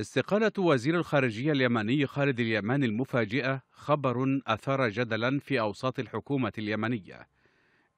استقالة وزير الخارجية اليمني خالد اليماني المفاجئة خبر أثار جدلا في أوساط الحكومة اليمنية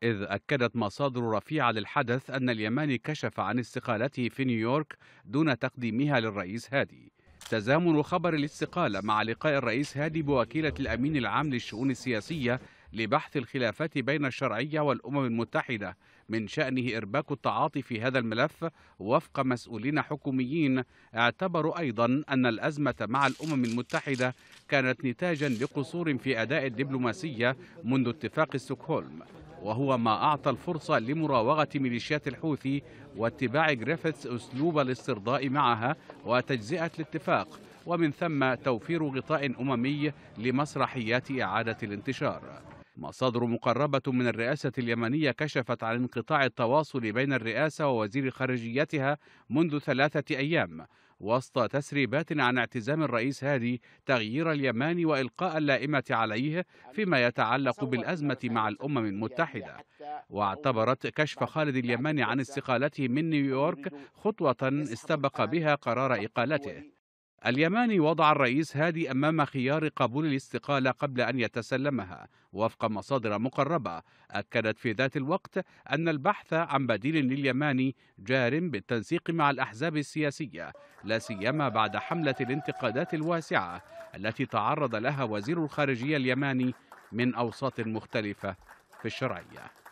إذ أكدت مصادر رفيعة للحدث أن اليماني كشف عن استقالته في نيويورك دون تقديمها للرئيس هادي تزامن خبر الاستقالة مع لقاء الرئيس هادي بوكيلة الأمين العام للشؤون السياسية لبحث الخلافات بين الشرعية والأمم المتحدة من شأنه إرباك التعاطي في هذا الملف وفق مسؤولين حكوميين اعتبروا أيضا أن الأزمة مع الأمم المتحدة كانت نتاجا لقصور في أداء الدبلوماسية منذ اتفاق ستوكهولم وهو ما أعطى الفرصة لمراوغة ميليشيات الحوثي واتباع جريفيتس أسلوب الاسترضاء معها وتجزئة الاتفاق ومن ثم توفير غطاء أممي لمسرحيات إعادة الانتشار مصادر مقربة من الرئاسة اليمنية كشفت عن انقطاع التواصل بين الرئاسة ووزير خارجيتها منذ ثلاثة أيام وسط تسريبات عن اعتزام الرئيس هادي تغيير اليمن وإلقاء اللائمة عليه فيما يتعلق بالأزمة مع الأمم المتحدة واعتبرت كشف خالد اليماني عن استقالته من نيويورك خطوة استبق بها قرار إقالته اليماني وضع الرئيس هادي أمام خيار قبول الاستقالة قبل أن يتسلمها وفق مصادر مقربة أكدت في ذات الوقت أن البحث عن بديل لليماني جار بالتنسيق مع الأحزاب السياسية لا سيما بعد حملة الانتقادات الواسعة التي تعرض لها وزير الخارجية اليماني من أوساط مختلفة في الشرعية